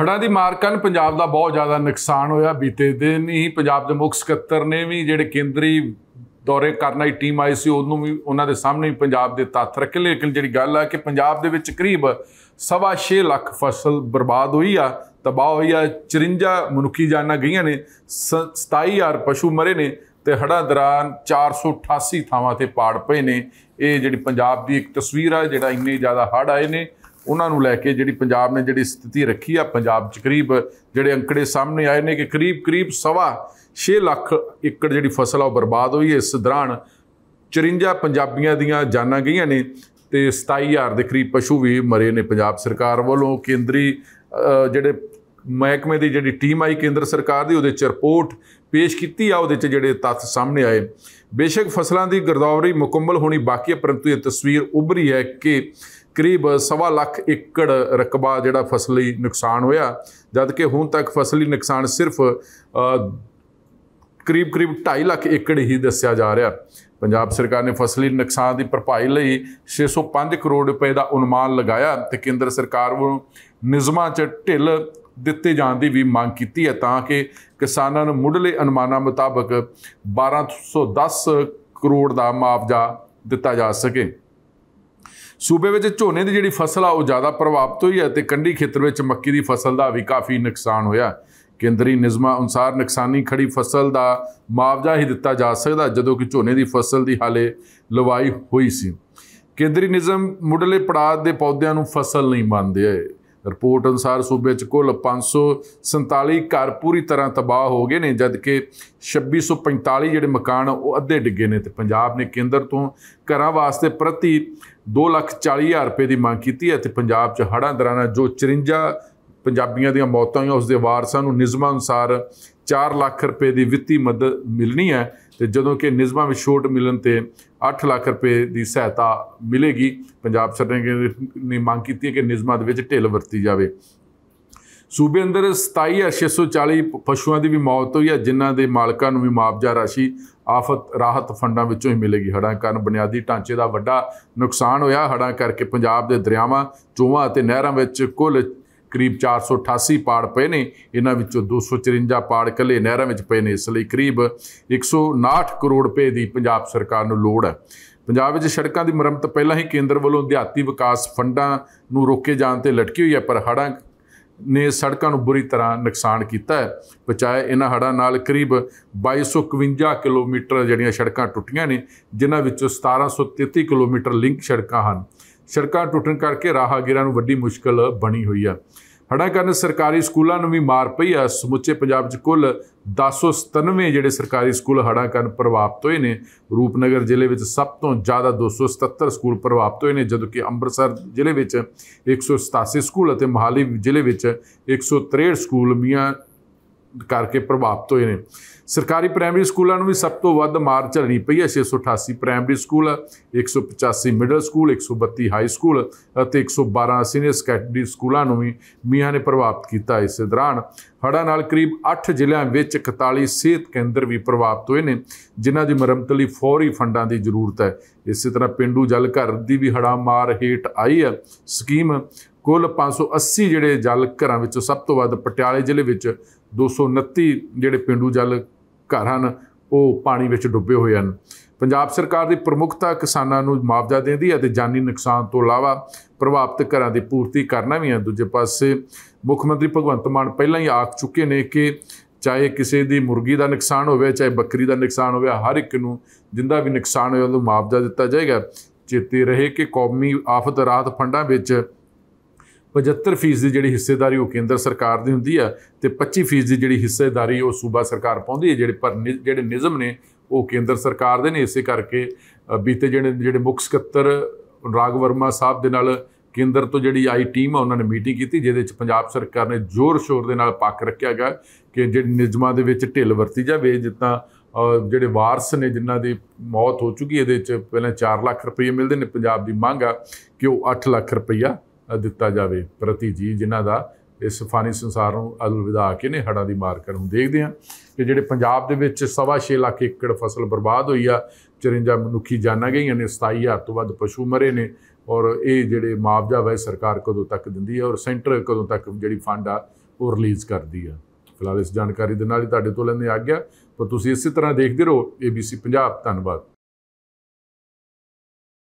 ਹੜਾਂ ਦੀ ਮਾਰ ਕਾਰਨ ਪੰਜਾਬ ਦਾ ਬਹੁਤ ਜ਼ਿਆਦਾ ਨੁਕਸਾਨ ਹੋਇਆ ਬੀਤੇ ਦਿਨ ਹੀ ਪੰਜਾਬ ਦੇ ਮੁੱਖ ਸਕੱਤਰ ਨੇ ਵੀ ਜਿਹੜੇ ਕੇਂਦਰੀ ਦੌਰੇ ਕਰਨ ਆਈ ਟੀਮ ਆਈ ਸੀ ਉਹਨੂੰ ਵੀ ਉਹਨਾਂ ਦੇ ਸਾਹਮਣੇ ਪੰਜਾਬ ਦੇ ਤੱਥ ਰੱਖੇ ਲੇਕਿਨ ਜਿਹੜੀ ਗੱਲ ਆ ਕਿ ਪੰਜਾਬ ਦੇ ਵਿੱਚ ਕਰੀਬ 6.5 ਲੱਖ ਫਸਲ ਬਰਬਾਦ ਹੋਈ ਆ ਤਬਾਹ ਹੋਈ ਆ 54 ਮਨੁੱਖੀ ਜਾਨਾਂ ਗਈਆਂ ਨੇ 27000 ਪਸ਼ੂ ਮਰੇ ਨੇ ਤੇ ਹੜ੍ਹਾਂ ਦੌਰਾਨ 488 ਥਾਵਾਂ ਤੇ ਪਾੜ ਪਏ ਨੇ ਇਹ ਜਿਹੜੀ ਪੰਜਾਬ ਦੀ ਇੱਕ ਤਸਵੀਰ ਆ ਜਿਹੜਾ ਇੰਨੇ ਜ਼ਿਆਦਾ ਹੜ੍ਹ ਆਏ ਨੇ ਉਹਨਾਂ ਨੂੰ ਲੈ ਕੇ ਜਿਹੜੀ ਪੰਜਾਬ ਨੇ ਜਿਹੜੀ ਸਥਿਤੀ ਰੱਖੀ ਆ ਪੰਜਾਬ 'ਚ ਕਰੀਬ ਜਿਹੜੇ ਅੰਕੜੇ ਸਾਹਮਣੇ ਆਏ ਨੇ ਕਿ ਕਰੀਬ ਕਰੀਬ ਸਵਾ 6 ਲੱਖ ਏਕੜ ਜਿਹੜੀ ਫਸਲ ਆ ਉਹ ਬਰਬਾਦ ਹੋਈ ਇਸ ਦੌਰਾਨ 54 ਪੰਜਾਬੀਆਂ ਦੀਆਂ ਜਾਨਾਂ ਗਈਆਂ ਨੇ ਤੇ 27000 ਦੇ ਕਰੀਬ ਪਸ਼ੂ ਵੀ ਮਰੇ ਨੇ ਪੰਜਾਬ ਸਰਕਾਰ ਵੱਲੋਂ ਕੇਂਦਰੀ ਜਿਹੜੇ ਮਹਿਕਮੇ ਦੀ ਜਿਹੜੀ ਟੀਮ ਆਈ ਕੇਂਦਰ ਸਰਕਾਰ ਦੀ ਉਹਦੇ ਚ ਰਿਪੋਰਟ ਪੇਸ਼ ਕੀਤੀ ਆ ਉਹਦੇ ਚ ਜਿਹੜੇ ਤੱਥ ਸਾਹਮਣੇ ਆਏ ਬੇਸ਼ੱਕ ਫਸਲਾਂ ਦੀ ਗਰਦੌਰੀ ਮੁਕੰਮਲ ਹੋਣੀ ਬਾਕੀ ਹੈ ਪਰੰਤੂ ਇਹ ਤਸਵੀਰ ਉਭਰੀ ਹੈ ਕਿ ਕਰੀਬ ਸਵਾ ਲੱਖ ਏਕੜ ਰਕਬਾ ਜਿਹੜਾ ਫਸਲੀ ਨੁਕਸਾਨ ਹੋਇਆ ਜਦ ਕਿ ਹੁਣ ਤੱਕ ਫਸਲੀ ਨੁਕਸਾਨ ਸਿਰਫ ਕਰੀਬ ਕਰੀਬ 2.5 ਲੱਖ ਏਕੜ ਹੀ ਦੱਸਿਆ ਜਾ ਰਿਹਾ ਪੰਜਾਬ ਸਰਕਾਰ ਨੇ ਫਸਲੀ ਨੁਕਸਾਨ ਦੀ ਭਰਪਾਈ ਲਈ 605 ਕਰੋੜ ਰੁਪਏ ਦਾ ਅਨੁਮਾਨ ਲਗਾਇਆ ਤੇ ਕੇਂਦਰ ਸਰਕਾਰ ਵੱਲੋਂ ਨਿਜ਼ਮਾਂ 'ਚ ਢਿੱਲ ਦਿੱਤੇ ਜਾਣ ਦੀ ਵੀ ਮੰਗ ਕੀਤੀ ਹੈ ਤਾਂ ਕਿ ਕਿਸਾਨਾਂ ਨੂੰ ਮੁੱਢਲੇ ਅਨੁਮਾਨਾਂ ਮੁਤਾਬਕ 1210 ਕਰੋੜ ਦਾ ਮੁਆਵਜ਼ਾ ਦਿੱਤਾ ਜਾ ਸਕੇ ਸੂਬੇ ਵਿੱਚ ਝੋਨੇ ਦੀ ਜਿਹੜੀ ਫਸਲ ਆ ਉਹ ਜ਼ਿਆਦਾ ਪ੍ਰਭਾਵਿਤ ਹੋਈ ਹੈ ਤੇ ਕੰਢੀ ਖੇਤਰ ਵਿੱਚ ਮੱਕੀ ਦੀ ਫਸਲ ਦਾ ਵੀ ਕਾਫੀ ਨੁਕਸਾਨ ਹੋਇਆ ਕੇਂਦਰੀ ਨਿਜ਼ਮਾ ਅਨੁਸਾਰ ਨੁਕਸਾਨੀ ਖੜੀ ਫਸਲ ਦਾ ਮੁਆਵਜ਼ਾ ਹੀ ਦਿੱਤਾ ਜਾ ਸਕਦਾ ਜਦੋਂ ਕਿ ਝੋਨੇ ਦੀ ਫਸਲ ਦੀ ਹਾਲੇ ਲਵਾਈ ਹੋਈ ਸੀ ਕੇਂਦਰੀ ਨਿਜ਼ਮ ਮੁੱਢਲੇ ਪੜਾਅ ਦੇ ਪੌਦਿਆਂ ਨੂੰ ਫਸਲ ਨਹੀਂ ਮੰਨਦੇ ਰਿਪੋਰਟ ਅਨੁਸਾਰ ਸੂਬੇ 'ਚ ਕੁੱਲ 547 ਘਰ ਪੂਰੀ ਤਰ੍ਹਾਂ ਤਬਾਹ ਹੋ ਗਏ ਨੇ ਜਦਕਿ 2645 ਜਿਹੜੇ ਮਕਾਨ ਉਹ ਅੱਧੇ ਡਿੱਗੇ ਨੇ ਤੇ ਪੰਜਾਬ ਨੇ ਕੇਂਦਰ ਤੋਂ ਘਰਾਂ ਵਾਸਤੇ ਪ੍ਰਤੀ 240000 ਰੁਪਏ ਦੀ ਮੰਗ ਕੀਤੀ ਹੈ ਤੇ ਪੰਜਾਬ 'ਚ ਹੜ੍ਹਾਂ ਨਾਲ ਜੋ 54 ਪੰਜਾਬੀਆਂ ਦੀਆਂ ਮੌਤਾਂ ਹੋਈਆਂ ਉਸ ਦੇ ਵਾਰਸਾਂ ਨੂੰ ਨਿਜ਼ਮਾਂ ਅਨੁਸਾਰ 4 ਲੱਖ ਰੁਪਏ ਦੀ ਵਿੱਤੀ ਮਦਦ ਮਿਲਣੀ ਹੈ ਤੇ ਜਦੋਂ ਕਿ ਨਿਜ਼ਮਾਂ ਵਿੱਚ ਛੋਟ ਮਿਲਣ ਤੇ 8 ਲੱਖ ਰੁਪਏ ਦੀ ਸਹਾਇਤਾ ਮਿਲੇਗੀ ਪੰਜਾਬ ਸਰਕਾਰ ਨੇ ਮੰਗ ਕੀਤੀ ਹੈ ਕਿ ਨਿਜ਼ਮਾਂ ਦੇ ਵਿੱਚ ਢਿੱਲ ਵਰਤੀ ਜਾਵੇ ਸੂਬੇ ਅੰਦਰ 27640 ਪਸ਼ੂਆਂ ਦੀ ਵੀ ਮੌਤ ਹੋਈ ਹੈ ਜਿਨ੍ਹਾਂ ਦੇ ਮਾਲਕਾਂ ਨੂੰ ਵੀ ਮੁਆਵਜ਼ਾ ਰਾਸ਼ੀ ਆਫਤ ਰਾਹਤ ਫੰਡਾਂ ਵਿੱਚੋਂ ਹੀ ਮਿਲੇਗੀ ਹੜਾਂ ਕਾਰਨ ਬੁਨਿਆਦੀ ਢਾਂਚੇ ਦਾ ਵੱਡਾ ਨੁਕਸਾਨ ਹੋਇਆ ਹੜਾਂ ਕਰਕੇ ਪੰਜਾਬ ਦੇ ਦਰਿਆਵਾਂ ਚੋਵਾਂ ਅਤੇ ਨਹਿਰਾਂ ਵਿੱਚ ਕੁੱਲ ਕਰੀਬ 488 ਪਾੜ ਪਏ ਨੇ ਇਹਨਾਂ ਵਿੱਚੋਂ 254 ਪਾੜ ਕੱਲੇ ਨਹਿਰਾਂ ਵਿੱਚ ਪਏ ਨੇ ਇਸ ਲਈ ਕਰੀਬ 159 ਕਰੋੜ ਰੁਪਏ ਦੀ ਪੰਜਾਬ ਸਰਕਾਰ ਨੂੰ ਲੋੜ ਹੈ ਪੰਜਾਬ ਵਿੱਚ ਸੜਕਾਂ ਦੀ ਮੁਰੰਮਤ ਪਹਿਲਾਂ ਹੀ ਕੇਂਦਰ ਵੱਲੋਂ ਦਿਹਾਤੀ ਵਿਕਾਸ ਫੰਡਾਂ ਨੂੰ ਰੋਕੇ ਜਾਣ ਤੇ ਲਟਕੀ ਹੋਈ ਹੈ ਪਰ ਹੜਾਂ ਨੇ ਸੜਕਾਂ ਨੂੰ ਬੁਰੀ ਤਰ੍ਹਾਂ ਨੁਕਸਾਨ ਕੀਤਾ ਹੈ ਬਚਾਏ ਇਹਨਾਂ ਹੜ੍ਹਾਂ ਨਾਲ ਕਰੀਬ 2251 ਕਿਲੋਮੀਟਰ ਜਿਹੜੀਆਂ ਸੜਕਾਂ ਟੁੱਟੀਆਂ ਨੇ ਜਿਨ੍ਹਾਂ ਵਿੱਚੋਂ 1733 ਕਿਲੋਮੀਟਰ ਲਿੰਕ ਸੜਕਾਂ ਹਨ ਸੜਕਾਂ ਟੁੱਟਣ ਕਰਕੇ ਰਾਹਗੀਰਾਂ ਨੂੰ ਵੱਡੀ ਮੁਸ਼ਕਲ ਬਣੀ ਹੋਈ ਆ ਹੜਾ ਕਾਰਨ ਸਰਕਾਰੀ ਸਕੂਲਾਂ ਨੂੰ ਵੀ ਮਾਰ ਪਈ ਆ ਸਮੁੱਚੇ ਪੰਜਾਬ 'ਚ ਕੁੱਲ 1097 ਜਿਹੜੇ ਸਰਕਾਰੀ ਸਕੂਲ ਹੜਾ ਕਰਨ ਪ੍ਰਭਾਵਿਤ ਹੋਏ ਨੇ ਰੂਪਨਗਰ ਜ਼ਿਲ੍ਹੇ ਵਿੱਚ ਸਭ ਤੋਂ ਜ਼ਿਆਦਾ 277 ਸਕੂਲ ਪ੍ਰਭਾਵਿਤ ਹੋਏ ਨੇ ਜਦੋਂ ਕਿ ਅੰਮ੍ਰਿਤਸਰ ਜ਼ਿਲ੍ਹੇ ਵਿੱਚ 187 ਸਕੂਲ ਅਤੇ ਮਹਾਲੀ ਜ਼ਿਲ੍ਹੇ ਵਿੱਚ 163 ਸਕੂਲ ਮੀਆਂ ਕਰਕੇ ਪ੍ਰਭਾਵਿਤ ਹੋਏ ਨੇ ਸਰਕਾਰੀ ਪ੍ਰਾਇਮਰੀ ਸਕੂਲਾਂ ਨੂੰ ਵੀ ਸਭ ਤੋਂ ਵੱਧ ਮਾਰ ਚੱਲਣੀ ਪਈ ਹੈ 688 primary school 185 middle school 132 high school ਅਤੇ 112 ਸੀਨੀਅਰ ਸੈਕੰਡਰੀ ਸਕੂਲਾਂ ਨੂੰ ਵੀ ਮੀਆਂ ਨੇ ਪ੍ਰਭਾਵਿਤ ਕੀਤਾ ਇਸ ਦੌਰਾਨ ਹੜ੍ਹਾਂ ਨਾਲ ਕਰੀਬ 8 ਜ਼ਿਲ੍ਹਿਆਂ ਵਿੱਚ 41 ਸਿਹਤ ਕੇਂਦਰ ਵੀ ਪ੍ਰਭਾਵਿਤ ਹੋਏ ਨੇ ਜਿਨ੍ਹਾਂ ਦੀ ਮਰਮਤ ਲਈ ਫੌਰੀ ਫੰਡਾਂ ਦੀ ਜ਼ਰੂਰਤ ਹੈ ਇਸੇ ਤਰ੍ਹਾਂ ਪਿੰਡੂ ਜਲ ਘਰ ਦੀ ਵੀ ਹੜਾ ਮਾਰ ਹੇਟ ਆਈ ਹੈ ਸਕੀਮ ਕੁੱਲ 580 ਜਿਹੜੇ ਜਲ ਘਰਾਂ ਵਿੱਚੋਂ ਸਭ ਤੋਂ ਵੱਧ ਪਟਿਆਲੇ ਜ਼ਿਲ੍ਹੇ ਵਿੱਚ 229 ਜਿਹੜੇ ਪਿੰਡੂ ਜਲ ਘਰ ਹਨ ਉਹ ਪਾਣੀ ਵਿੱਚ ਡੁੱਬੇ ਹੋਏ ਹਨ ਪੰਜਾਬ ਸਰਕਾਰ ਦੀ ਪ੍ਰਮੁੱਖਤਾ ਕਿਸਾਨਾਂ ਨੂੰ ਮੁਆਵਜ਼ਾ ਦੇਣ ਦੀ ਅਤੇ ਜਾਨੀ ਨੁਕਸਾਨ ਤੋਂ ਇਲਾਵਾ ਪ੍ਰਭਾਵਿਤ ਘਰਾਂ ਦੀ ਪੂਰਤੀ ਕਰਨਾ ਵੀ ਹੈ ਦੂਜੇ ਪਾਸੇ ਮੁੱਖ ਮੰਤਰੀ ਭਗਵੰਤ ਮਾਨ ਪਹਿਲਾਂ ਹੀ ਆਖ ਚੁੱਕੇ ਨੇ ਕਿ ਚਾਹੇ ਕਿਸੇ ਦੀ ਮੁਰਗੀ ਦਾ ਨੁਕਸਾਨ ਹੋਵੇ ਚਾਹੇ ਬੱਕਰੀ ਦਾ ਨੁਕਸਾਨ ਹੋਵੇ ਹਰ ਇੱਕ ਨੂੰ ਜਿੰਦਾ ਵੀ ਨੁਕਸਾਨ ਹੋਇਆ ਉਹਨੂੰ ਮੁਆਵਜ਼ਾ ਦਿੱਤਾ ਜਾਏਗਾ ਚੇਤੇ ਰਹੇ ਕਿ ਕੌਮੀ ਆਫਤ ਰਾਹਤ ਫੰਡਾਂ ਵਿੱਚ 75% ਦੀ ਜਿਹੜੀ ਹਿੱਸੇਦਾਰੀ ਉਹ ਕੇਂਦਰ ਸਰਕਾਰ ਦੀ ਹੁੰਦੀ ਆ ਤੇ 25% ਦੀ ਜਿਹੜੀ ਹਿੱਸੇਦਾਰੀ ਉਹ ਸੂਬਾ ਸਰਕਾਰ ਪਾਉਂਦੀ ਹੈ ਜਿਹੜੇ ਪਰ ਜਿਹੜੇ ਨਿਯਮ ਨੇ ਉਹ ਕੇਂਦਰ ਸਰਕਾਰ ਦੇ ਨੇ ਇਸੇ ਕਰਕੇ ਬੀਤੇ ਜਿਹੜੇ ਜਿਹੜੇ ਮੁੱਖ ਸਕੱਤਰ ਰਾਗ ਵਰਮਾ ਸਾਹਿਬ ਦੇ ਨਾਲ ਕੇਂਦਰ ਤੋਂ ਜਿਹੜੀ ਆਈ ਟੀਮ ਆ ਉਹਨਾਂ ਨੇ ਮੀਟਿੰਗ ਕੀਤੀ ਜਿਹਦੇ ਵਿੱਚ ਪੰਜਾਬ ਸਰਕਾਰ ਨੇ ਜ਼ੋਰ ਸ਼ੋਰ ਦੇ ਨਾਲ ਪੱਕ ਰੱਖਿਆ ਗਿਆ ਕਿ ਜਿਹੜੇ ਨਿਯਮਾਂ ਦੇ ਵਿੱਚ ਢਿੱਲ ਵਰਤੀ ਜਾਵੇ ਜਿੱਦਾਂ ਜਿਹੜੇ ਵਾਰਸ ਨੇ ਜਿਨ੍ਹਾਂ ਦੀ ਮੌਤ ਹੋ ਚੁੱਕੀ ਇਹਦੇ ਵਿੱਚ ਪਹਿਲਾਂ 4 ਲੱਖ ਰੁਪਏ ਮਿਲਦੇ ਨੇ ਪੰਜਾਬ ਦੀ ਮੰਗ ਆ ਕਿ ਉਹ 8 ਲੱਖ ਰੁਪਈਆ ਦਿੱਤਾ ਜਾਵੇ ਪ੍ਰਤੀ ਜੀ ਜਿਨ੍ਹਾਂ ਦਾ ਇਸ ਫਾਨੀ ਸੰਸਾਰ ਨੂੰ ਅਲਵਿਦਾ ਨੇ ਹੜਾਂ ਦੀ ਮਾਰ ਕਰਨ ਦੇਖਦੇ ਆ ਕਿ ਜਿਹੜੇ ਪੰਜਾਬ ਦੇ ਵਿੱਚ 6.5 ਲੱਖ ਏਕੜ ਫਸਲ ਬਰਬਾਦ ਹੋਈ ਆ 54 ਮਨੁੱਖੀ ਜਾਨਾਂ ਗਈਆਂ ਨੇ 27000 ਤੋਂ ਵੱਧ ਪਸ਼ੂ ਮਰੇ ਨੇ ਔਰ ਇਹ ਜਿਹੜੇ ਮੁਆਵਜ਼ਾ ਵੈ ਸਰਕਾਰ ਕਦੋਂ ਤੱਕ ਦਿੰਦੀ ਹੈ ਔਰ ਸੈਂਟਰ ਕਦੋਂ ਤੱਕ ਜਿਹੜੀ ਫੰਡ ਆ ਉਹ ਰਿਲੀਜ਼ ਕਰਦੀ ਆ ਫਿਲਹਾਲ ਇਸ ਜਾਣਕਾਰੀ ਦੇ ਨਾਲ ਹੀ ਤੁਹਾਡੇ ਤੋਂ ਲੈਂਦੇ ਆ ਗਿਆ ਪਰ ਤੁਸੀਂ ਇਸੇ ਤਰ੍ਹਾਂ ਦੇਖਦੇ ਰਹੋ ABC ਪੰਜਾਬ ਧੰਨਵਾਦ